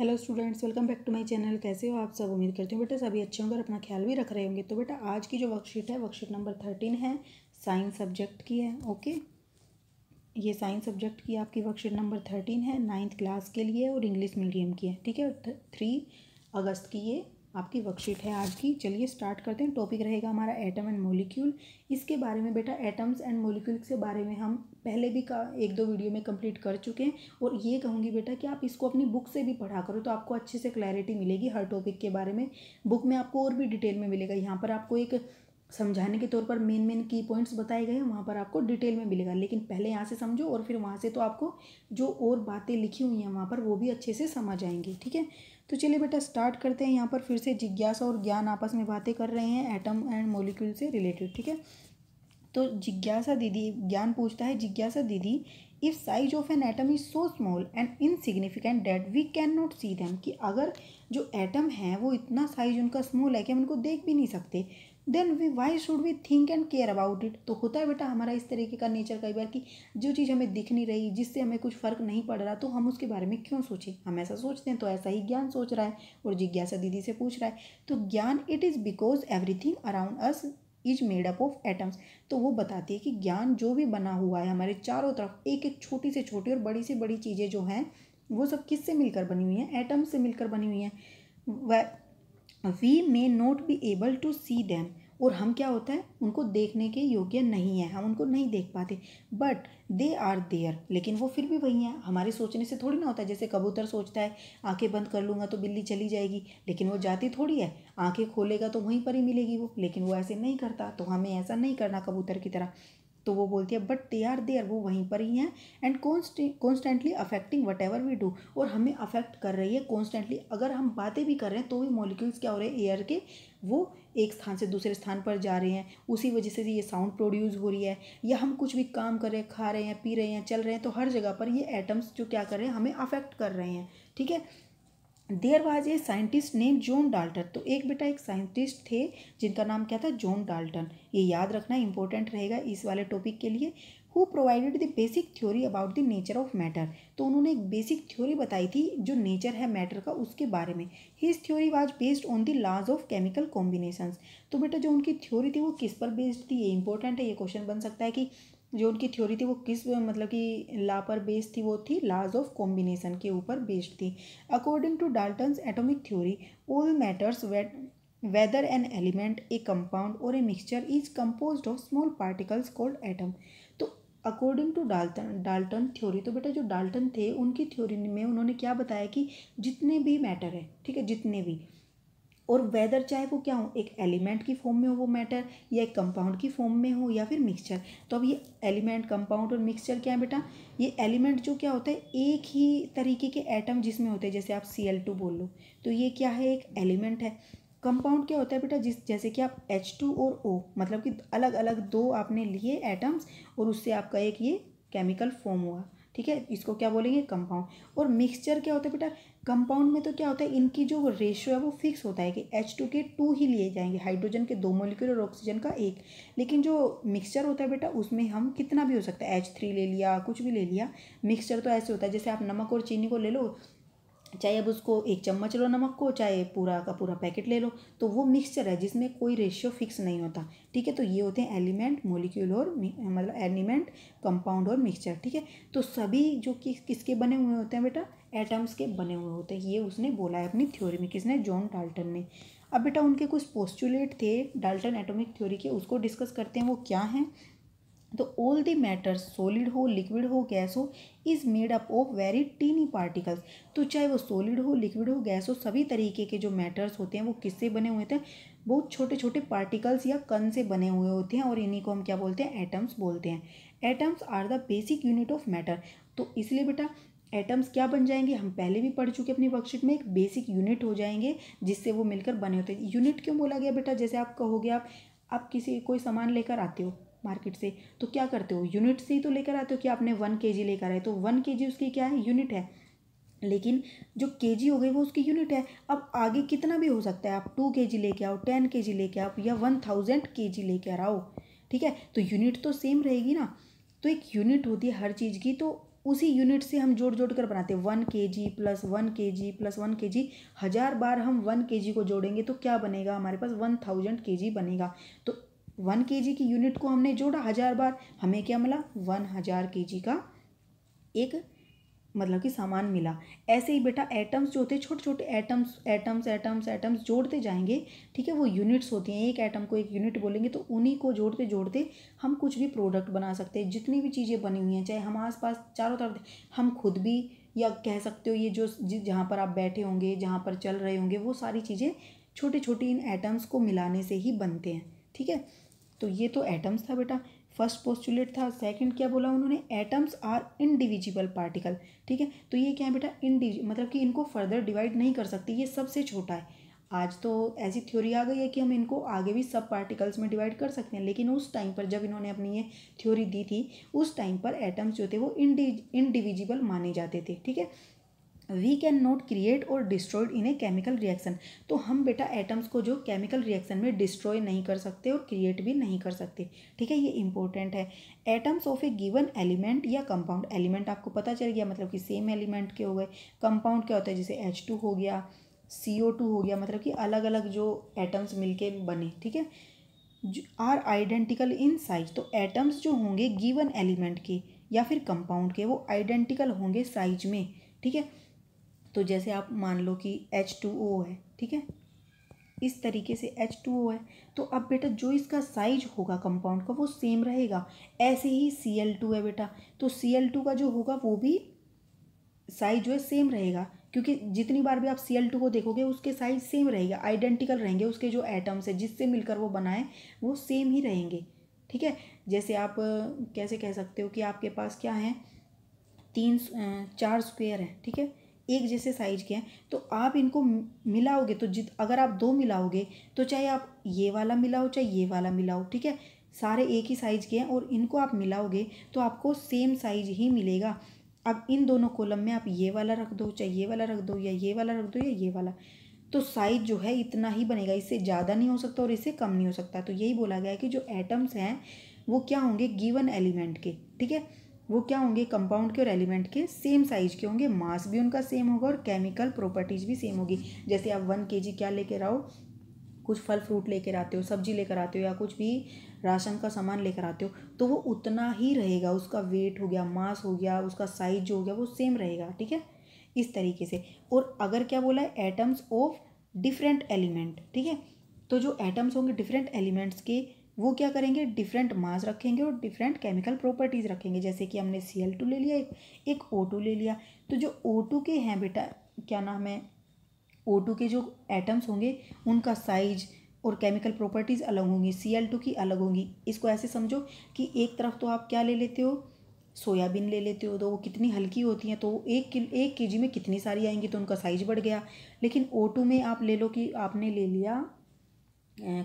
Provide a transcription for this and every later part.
hello students welcome back to my channel कैसे हो आप सब उम्मीद करती हूँ बेटा सभी अच्छे होंगे और अपना ख्याल भी रख रहे होंगे तो बेटा आज की जो वर्कशीट है वर्कशीट नंबर थर्टीन है साइंस सब्जेक्ट की है ओके ये साइंस सब्जेक्ट की आपकी वर्कशीट नंबर थर्टीन है नाइन्थ क्लास के लिए और इंग्लिश मीडियम की है ठीक है थ्री अगस्त की ये आपकी वर्कशीट है आज की चलिए स्टार्ट करते हैं टॉपिक रहेगा हमारा एटम एंड मोलिक्यूल इसके बारे में बेटा एटम्स एंड मोलिक्यूल के बारे में हम पहले भी का एक दो वीडियो में कंप्लीट कर चुके हैं और ये कहूँगी बेटा कि आप इसको अपनी बुक से भी पढ़ा करो तो आपको अच्छे से क्लैरिटी मिलेगी हर टॉपिक के बारे में बुक में आपको और भी डिटेल में मिलेगा यहाँ पर आपको एक समझाने के तौर पर मेन मेन की पॉइंट्स बताए गए हैं वहाँ पर आपको डिटेल में मिलेगा लेकिन पहले यहाँ से समझो और फिर वहाँ से तो आपको जो और बातें लिखी हुई हैं वहाँ पर वो भी अच्छे से समझ आएंगी ठीक है तो चलिए बेटा स्टार्ट करते हैं यहाँ पर फिर से जिज्ञासा और ज्ञान आपस में बातें कर रहे हैं एटम एंड मोलिक्यूल से रिलेटेड ठीक है तो जिज्ञासा दीदी ज्ञान पूछता है जिज्ञासा दीदी if size of an atom is so small and insignificant that we can not see them कि अगर जो एटम है वो इतना साइज उनका स्मॉल है कि हम उनको देख भी नहीं सकते then we why should we think and care about it तो होता है बेटा हमारा इस तरीके का नेचर कई बार कि जो चीज़ हमें दिख नहीं रही जिससे हमें कुछ फ़र्क नहीं पड़ रहा तो हम उसके बारे में क्यों सोचें हम ऐसा सोचते हैं तो ऐसा ही ज्ञान सोच रहा है और जिज्ञासा दीदी से पूछ रहा है तो Gyan it is because everything around us is made up of atoms तो वो बताती है कि ज्ञान जो भी बना हुआ है हमारे चारों तरफ एक एक छोटी से छोटी और बड़ी से बड़ी चीज़ें जो हैं वो सब किससे मिलकर बनी हुई हैं एटम्स से मिलकर बनी हुई हैं we may not be able to see them और हम क्या होता है उनको देखने के योग्य नहीं है हम उनको नहीं देख पाते बट दे आर देयर लेकिन वो फिर भी वही हैं हमारे सोचने से थोड़ी ना होता है जैसे कबूतर सोचता है आंखें बंद कर लूँगा तो बिल्ली चली जाएगी लेकिन वो जाती थोड़ी है आंखें खोलेगा तो वहीं पर ही मिलेगी वो लेकिन वो ऐसे नहीं करता तो हमें ऐसा नहीं करना कबूतर की तरह तो वो बोलती है बट दे आर देयर वो वहीं पर ही हैं and constantly affecting whatever we do और हमें अफेक्ट कर रही है कॉन्स्टेंटली अगर हम बातें भी कर रहे हैं तो भी मॉलिक्यूल्स क्या हो रहे हैं एयर के वो एक स्थान से दूसरे स्थान पर जा रहे हैं उसी वजह से ये साउंड प्रोड्यूस हो रही है या हम कुछ भी काम कर रहे हैं खा रहे हैं पी रहे हैं चल रहे हैं तो हर जगह पर ये एटम्स जो क्या कर रहे हैं हमें अफेक्ट कर रहे हैं ठीक है there was a scientist name John Dalton तो एक बेटा एक साइंटिस्ट थे जिनका नाम क्या था जॉन डाल्टन ये याद रखना इंपॉर्टेंट रहेगा इस वाले टॉपिक के लिए who provided the basic theory about the nature of matter तो उन्होंने एक बेसिक थ्योरी बताई थी जो नेचर है मैटर का उसके बारे में his theory was based on the laws of chemical combination तो बेटा जो उनकी थ्योरी थी वो किस पर बेस्ड थी ये इंपॉर्टेंट है ये क्वेश्चन बन सकता है कि जो उनकी थ्योरी थी वो किस मतलब कि ला पर बेस्ड थी वो थी लाज ऑफ कॉम्बिनेशन के ऊपर बेस्ड थी according to Dalton atomic theory all matters wet whether an element a compound और a mixture is compose of small particles called atom तो according to Dalton Dalton theory तो बेटा जो डाल्टन थे उनकी थ्योरी में उन्होंने क्या बताया कि जितने भी मैटर हैं ठीक है जितने भी और वेदर चाहे वो क्या हो एक एलिमेंट की फॉर्म में हो वो मैटर या एक कंपाउंड की फॉर्म में हो या फिर मिक्सचर तो अब ये एलिमेंट कंपाउंड और मिक्सचर क्या है बेटा ये एलिमेंट जो क्या होता है एक ही तरीके के एटम जिसमें होते हैं जैसे आप सी एल टू बोल लो तो ये क्या है एक एलिमेंट है कंपाउंड क्या होता है बेटा जिस जैसे कि आप एच टू और ओ मतलब कि अलग अलग दो आपने लिए एटम्स और उससे आपका एक ये केमिकल फॉर्म हुआ ठीक है इसको क्या बोलेंगे कंपाउंड और मिक्सचर क्या होता है बेटा कंपाउंड में तो क्या होता है इनकी जो रेशियो है वो फिक्स होता है कि एच टू के टू ही लिए जाएंगे हाइड्रोजन के दो मोलिक्यूल और ऑक्सीजन का एक लेकिन जो मिक्सचर होता है बेटा उसमें हम कितना भी हो सकता है एच थ्री ले लिया कुछ भी ले लिया मिक्सचर तो ऐसे होता है जैसे आप नमक और चीनी को ले लो चाहे अब उसको एक चम्मच लो नमक को चाहे पूरा का पूरा पैकेट ले लो तो वो मिक्सचर है जिसमें कोई रेशियो फिक्स नहीं होता ठीक है तो ये होते हैं एलिमेंट मोलिक्यूल और मतलब एलिमेंट कंपाउंड और मिक्सचर ठीक है तो सभी जो कि किसके बने हुए होते हैं बेटा एटम्स के बने हुए होते हैं ये उसने बोला है अपनी थ्योरी में किसने जॉन डाल्टन ने अब बेटा उनके कुछ पोस्टुलेट थे डाल्टन एटॉमिक थ्योरी के उसको डिस्कस करते हैं वो क्या हैं तो ऑल दी मैटर सॉलिड हो लिक्विड हो गैस हो is made up of very tiny particles तो चाहे वो सॉलिड हो लिक्विड हो गैस हो सभी तरीके के जो मैटर्स होते हैं वो किससे बने हुए थे बहुत छोटे छोटे पार्टिकल्स या कण से बने हुए होते हैं और इन्हीं को हम क्या बोलते हैं एटम्स बोलते हैं atoms are the basic unit of matter तो इसलिए बेटा एटम्स क्या बन जाएंगे हम पहले भी पढ़ चुके अपनी वर्कशीट में एक बेसिक यूनिट हो जाएंगे जिससे वो मिलकर बने होते हैं यूनिट क्यों बोला गया बेटा जैसे आप कहोगे आप आप किसी कोई सामान लेकर आते हो मार्केट से तो क्या करते हो यूनिट से ही तो लेकर आते हो कि आपने वन के लेकर आए तो वन के उसकी क्या है यूनिट है लेकिन जो के जी हो गई वो उसकी यूनिट है अब आगे कितना भी हो सकता है आप टू के जी लेके आओ टेन के जी लेके आओ या वन थाउजेंड के जी लेकर आओ ठीक है तो यूनिट तो सेम रहेगी ना तो एक यूनिट होती है हर चीज़ की तो उसी यूनिट से हम जोड़ जोड़ कर बनाते हैं वन के जी प्लस वन के जी प्लस वन के जी हज़ार बार हम वन के जी को जोड़ेंगे तो क्या बनेगा हमारे पास वन थाउजेंड के जी बनेगा तो वन के जी की यूनिट को हमने जोड़ा हज़ार बार हमें क्या मिला वन हज़ार के जी का एक मतलब कि सामान मिला ऐसे ही बेटा एटम्स जो होते हैं छोटे छोटे एटम्स एटम्स एटम्स एटम्स जोड़ते जाएंगे ठीक है वो यूनिट्स होती हैं एक एटम को एक यूनिट बोलेंगे तो उन्हीं को जोड़ते जोड़ते हम कुछ भी प्रोडक्ट बना सकते हैं जितनी भी चीज़ें बनी हुई हैं चाहे हम आस पास चारों तरफ हम खुद भी या कह सकते हो ये जो जहाँ पर आप बैठे होंगे जहाँ पर चल रहे होंगे वो सारी चीज़ें छोटी छोटी इन एटम्स को मिलाने से ही बनते हैं ठीक है तो ये तो एटम्स था बेटा फर्स्ट पोस्टुलेट था सेकंड क्या बोला उन्होंने एटम्स आर इनडिविजिबल पार्टिकल ठीक है तो ये क्या है बेटा इनडिवि मतलब कि इनको फर्दर डिवाइड नहीं कर सकते ये सबसे छोटा है आज तो ऐसी थ्योरी आ गई है कि हम इनको आगे भी सब पार्टिकल्स में डिवाइड कर सकते हैं लेकिन उस टाइम पर जब इन्होंने अपनी ये थ्योरी दी थी उस टाइम पर एटम्स जो थे वो इनडिविजिबल माने जाते थे ठीक है वी कैन नॉट क्रिएट और destroyed in a chemical reaction तो हम बेटा एटम्स को जो केमिकल रिएक्शन में डिस्ट्रॉय नहीं कर सकते और क्रिएट भी नहीं कर सकते ठीक है ये इंपॉर्टेंट है atoms of a given element या कंपाउंड एलिमेंट आपको पता चल गया मतलब कि सेम एलिमेंट के हो गए कंपाउंड क्या होता है जैसे एच टू हो गया सी ओ टू हो गया मतलब कि अलग अलग जो एटम्स मिलके बने ठीक है आर आइडेंटिकल इन साइज तो एटम्स जो होंगे गिवन एलिमेंट के या फिर कंपाउंड के वो आइडेंटिकल होंगे साइज में ठीक है तो जैसे आप मान लो कि एच टू ओ है ठीक है इस तरीके से एच टू ओ है तो अब बेटा जो इसका साइज होगा कंपाउंड का वो सेम रहेगा ऐसे ही सी एल टू है बेटा तो सी एल टू का जो होगा वो भी साइज जो है सेम रहेगा क्योंकि जितनी बार भी आप सी एल टू को देखोगे उसके साइज सेम रहेगा आइडेंटिकल रहेंगे उसके जो एटम्स है जिससे मिलकर वो बनाए वो सेम ही रहेंगे ठीक है जैसे आप कैसे कह सकते हो कि आपके पास क्या है तीन चार स्क्वेयर है ठीक है एक जैसे साइज के हैं तो आप इनको मिलाओगे तो जित अगर आप दो मिलाओगे तो चाहे आप ये वाला मिलाओ चाहे ये वाला मिलाओ ठीक है सारे एक ही साइज के हैं और इनको आप मिलाओगे तो आपको सेम साइज ही मिलेगा अब इन दोनों कॉलम में आप ये वाला रख दो चाहे ये वाला रख दो या ये वाला रख दो या ये वाला तो साइज जो है इतना ही बनेगा इससे ज़्यादा नहीं हो सकता और इससे कम नहीं हो सकता तो यही बोला गया है कि जो एटम्स हैं वो क्या होंगे गिवन एलिमेंट के ठीक है वो क्या होंगे कंपाउंड के और एलिमेंट के सेम साइज के होंगे मास भी उनका सेम होगा और केमिकल प्रॉपर्टीज भी सेम होगी जैसे आप वन के जी क्या लेकर आओ कुछ फल फ्रूट लेकर आते हो सब्जी लेकर आते हो या कुछ भी राशन का सामान लेकर आते हो तो वो उतना ही रहेगा उसका वेट हो गया मास हो गया उसका साइज जो हो गया वो सेम रहेगा ठीक है इस तरीके से और अगर क्या बोला है एटम्स ऑफ डिफरेंट एलिमेंट ठीक है तो जो एटम्स होंगे डिफरेंट एलिमेंट्स के वो क्या करेंगे डिफरेंट मास रखेंगे और डिफरेंट केमिकल प्रॉपर्टीज़ रखेंगे जैसे कि हमने सी एल टू ले लिया एक एक ओ टू ले लिया तो जो ओ टू के हैं बेटा क्या नाम है ओ टू के जो एटम्स होंगे उनका साइज और केमिकल प्रॉपर्टीज़ अलग होंगी सी एल टू की अलग होंगी इसको ऐसे समझो कि एक तरफ तो आप क्या ले लेते हो सोयाबीन ले लेते हो तो वो कितनी हल्की होती हैं तो एक किल एक के जी में कितनी सारी आएंगी तो उनका साइज बढ़ गया लेकिन ओ टू में आप ले लो कि आपने ले लिया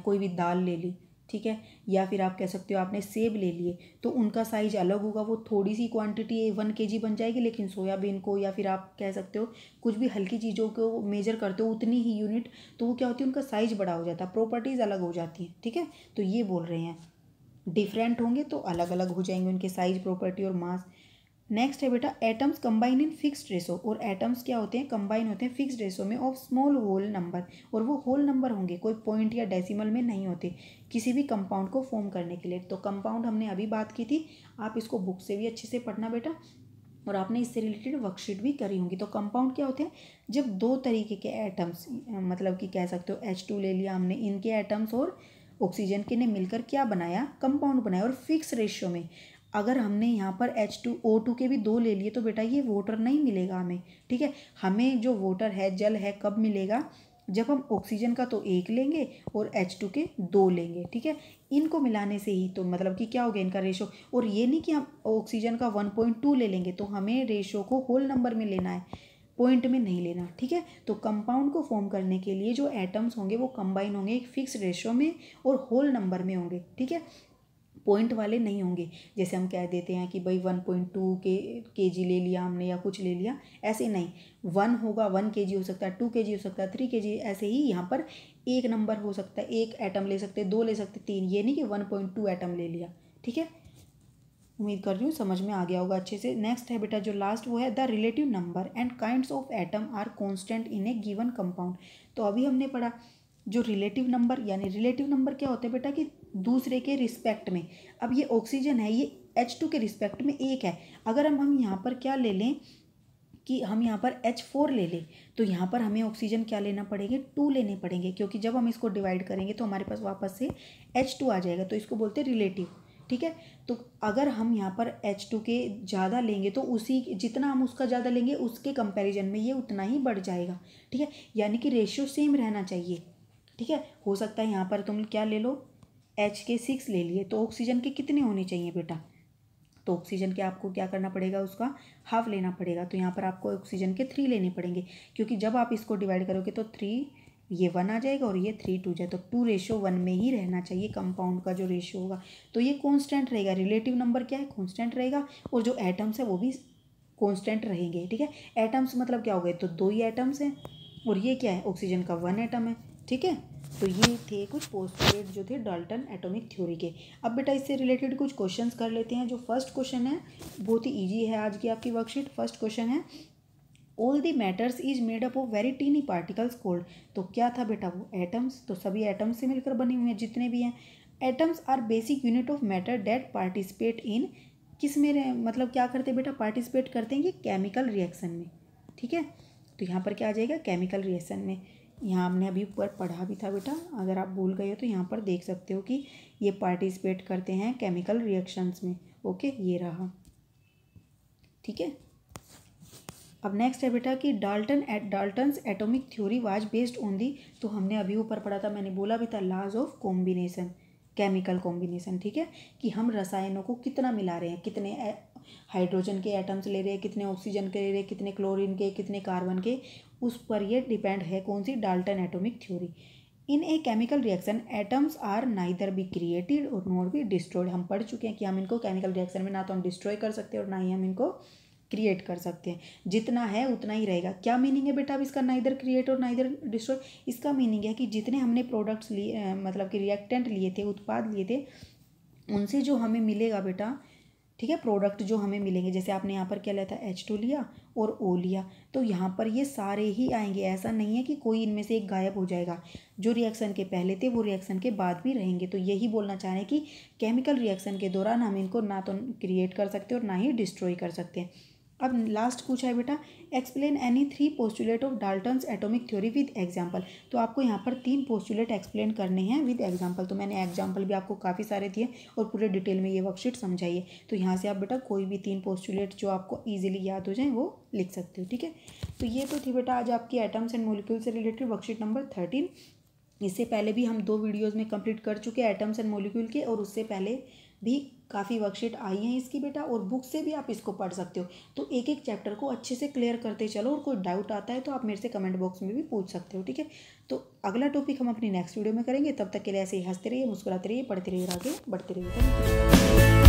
कोई भी दाल ले ली ठीक है या फिर आप कह सकते हो आपने सेब ले लिए तो उनका साइज अलग होगा वो थोड़ी सी क्वांटिटी वन के जी बन जाएगी लेकिन सोयाबीन को या फिर आप कह सकते हो कुछ भी हल्की चीज़ों को मेजर करते हो उतनी ही यूनिट तो वो क्या होती है उनका साइज बड़ा हो जाता है प्रॉपर्टीज़ अलग हो जाती हैं ठीक है तो ये बोल रहे हैं डिफरेंट होंगे तो अलग अलग हो जाएंगे उनके साइज प्रॉपर्टी और मास नेक्स्ट है बेटा atoms combine in fixed ratio और एटम्स क्या होते हैं कंबाइन होते हैं फिक्स्ड रेशो में ऑफ स्मॉल होल नंबर और वो होल नंबर होंगे कोई पॉइंट या डेसिमल में नहीं होते किसी भी कंपाउंड को फॉर्म करने के लिए तो कंपाउंड हमने अभी बात की थी आप इसको बुक से भी अच्छे से पढ़ना बेटा और आपने इससे रिलेटेड वर्कशीट भी करी होंगी तो कंपाउंड क्या होते हैं जब दो तरीके के एटम्स मतलब कि कह सकते हो एच टू ले लिया हमने इनके एटम्स और ऑक्सीजन के ने मिलकर क्या बनाया कंपाउंड बनाया और फिक्स रेशियो में अगर हमने यहाँ पर एच टू ओ टू के भी दो ले लिए तो बेटा ये वोटर नहीं मिलेगा हमें ठीक है हमें जो वोटर है जल है कब मिलेगा जब हम ऑक्सीजन का तो एक लेंगे और एच टू के दो लेंगे ठीक है इनको मिलाने से ही तो मतलब कि क्या हो गया इनका रेशो और ये नहीं कि हम ऑक्सीजन का वन पॉइंट टू ले लेंगे तो हमें रेशो को होल नंबर में लेना है पॉइंट में नहीं लेना ठीक है तो कंपाउंड को फॉर्म करने के लिए जो एटम्स होंगे वो कंबाइन होंगे एक फिक्स रेशो में और होल नंबर में होंगे ठीक है पॉइंट वाले नहीं होंगे जैसे हम कह देते हैं कि भाई वन पॉइंट टू के के जी ले लिया हमने या कुछ ले लिया ऐसे नहीं वन होगा वन के जी हो सकता है टू के जी हो सकता है थ्री के जी ऐसे ही यहाँ पर एक नंबर हो सकता है एक एटम ले सकते दो ले सकते तीन ये नहीं कि वन पॉइंट टू एटम ले लिया ठीक है उम्मीद कर रही हूँ समझ में आ गया होगा अच्छे से नेक्स्ट है बेटा जो लास्ट वो है the relative number and kinds of atom are constant in a given compound तो अभी हमने पढ़ा जो रिलेटिव नंबर यानी रिलेटिव नंबर क्या होते हैं बेटा कि दूसरे के रिस्पेक्ट में अब ये ऑक्सीजन है ये एच टू के रिस्पेक्ट में एक है अगर हम हम यहाँ पर क्या ले लें कि हम यहाँ पर एच फोर ले लें तो यहाँ पर हमें ऑक्सीजन क्या लेना पड़ेंगे टू लेने पड़ेंगे क्योंकि जब हम इसको डिवाइड करेंगे तो हमारे पास वापस से एच टू आ जाएगा तो इसको बोलते हैं रिलेटिव ठीक है तो अगर हम यहाँ पर एच टू के ज़्यादा लेंगे तो उसी जितना हम उसका ज़्यादा लेंगे उसके कंपेरिजन में ये उतना ही बढ़ जाएगा ठीक है यानी कि रेशियो सेम रहना चाहिए ठीक है हो सकता है यहाँ पर तुम क्या ले लो एच के सिक्स ले लिए तो ऑक्सीजन के कितने होने चाहिए बेटा तो ऑक्सीजन के आपको क्या करना पड़ेगा उसका हाफ लेना पड़ेगा तो यहाँ पर आपको ऑक्सीजन के थ्री लेने पड़ेंगे क्योंकि जब आप इसको डिवाइड करोगे तो थ्री ये वन आ जाएगा और ये थ्री टू जाए तो टू रेशो वन में ही रहना चाहिए कंपाउंड का जो रेशो होगा तो ये कांस्टेंट रहेगा रिलेटिव नंबर क्या है कांस्टेंट रहेगा और जो एटम्स है वो भी कांस्टेंट रहेंगे ठीक है एटम्स मतलब क्या हो गए तो दो ही एटम्स हैं और ये क्या है ऑक्सीजन का वन एटम है ठीक है तो ये थे कुछ पोस्टुलेट जो थे डाल्टन एटॉमिक थ्योरी के अब बेटा इससे रिलेटेड कुछ क्वेश्चंस कर लेते हैं जो फर्स्ट क्वेश्चन है बहुत ही ईजी है आज की आपकी वर्कशीट फर्स्ट क्वेश्चन है all the matters is made up of very tiny particles called तो क्या था बेटा वो एटम्स तो सभी एटम्स से मिलकर बने हुए हैं जितने भी हैं atoms are basic unit of matter that participate in किस में मतलब क्या करते हैं बेटा पार्टिसिपेट करते हैं ये केमिकल रिएक्शन में ठीक है तो यहाँ पर क्या आ जाएगा केमिकल रिएक्शन में यहाँ हमने अभी ऊपर पढ़ा भी था बेटा अगर आप भूल गए हो तो यहाँ पर देख सकते हो कि ये पार्टिसिपेट करते हैं केमिकल रिएक्शंस में ओके ये रहा ठीक है अब नेक्स्ट है बेटा कि Dalton at Dalton's atomic theory was based on the तो हमने अभी ऊपर पढ़ा था मैंने बोला भी था लाज ऑफ कॉम्बिनेशन केमिकल कॉम्बिनेशन ठीक है कि हम रसायनों को कितना मिला रहे हैं कितने हाइड्रोजन के एटम्स ले रहे हैं कितने ऑक्सीजन के ले रहे हैं कितने क्लोरीन के कितने कार्बन के उस पर यह डिपेंड है कौन सी Dalton atomic theory in a chemical reaction atoms are neither be created और नॉट बी डिस्ट्रॉयड हम पढ़ चुके हैं कि हम इनको केमिकल रिएक्शन में ना तो हम डिस्ट्रॉय कर सकते हैं और ना ही हम इनको क्रिएट कर सकते हैं जितना है उतना ही रहेगा क्या मीनिंग है बेटा अब इसका ना इधर क्रिएट और ना इधर डिस्ट्रॉय इसका मीनिंग है कि जितने हमने प्रोडक्ट्स लिए मतलब कि रिएक्टेंट लिए थे उत्पाद लिए थे उनसे जो हमें मिलेगा बेटा ठीक है प्रोडक्ट जो हमें मिलेंगे जैसे आपने यहाँ पर क्या लिया था एच टू लिया और ओ लिया तो यहाँ पर ये सारे ही आएंगे ऐसा नहीं है कि कोई इनमें से एक गायब हो जाएगा जो रिएक्शन के पहले थे वो रिएक्शन के बाद भी रहेंगे तो यही बोलना चाह रहे हैं कि केमिकल रिएक्शन के दौरान हम इनको ना तो क्रिएट कर सकते और ना ही डिस्ट्रॉय कर सकते हैं अब लास्ट पूछा है बेटा explain any three postulate of Dalton atomic theory with example तो आपको यहाँ पर तीन पोस्टुलेट एक्सप्लेन करने हैं विद एग्जाम्पल तो मैंने एग्जाम्पल भी आपको काफ़ी सारे दिए और पूरे डिटेल में ये वर्कशीट समझाइए तो यहाँ से आप बेटा कोई भी तीन पोस्टुलेट जो आपको ईजिली याद हो जाए वो लिख सकते हो ठीक है तो ये तो थी बेटा आज आपकी एटम्स एंड मोलिक्यूल से रिलेटेड वर्कशीट नंबर थर्टीन इससे पहले भी हम दो वीडियोज़ में कंप्लीट कर चुके हैं एटम्स एंड मोलिक्यूल के और उससे पहले भी काफ़ी वर्कशीट आई हैं इसकी बेटा और बुक से भी आप इसको पढ़ सकते हो तो एक एक चैप्टर को अच्छे से क्लियर करते चलो और कोई डाउट आता है तो आप मेरे से कमेंट बॉक्स में भी पूछ सकते हो ठीक है तो अगला टॉपिक हम अपनी नेक्स्ट वीडियो में करेंगे तब तक के लिए ऐसे ही हंसते रहिए मुस्कुराते रहिए पढ़ते रहिए आगे बढ़ते रहिए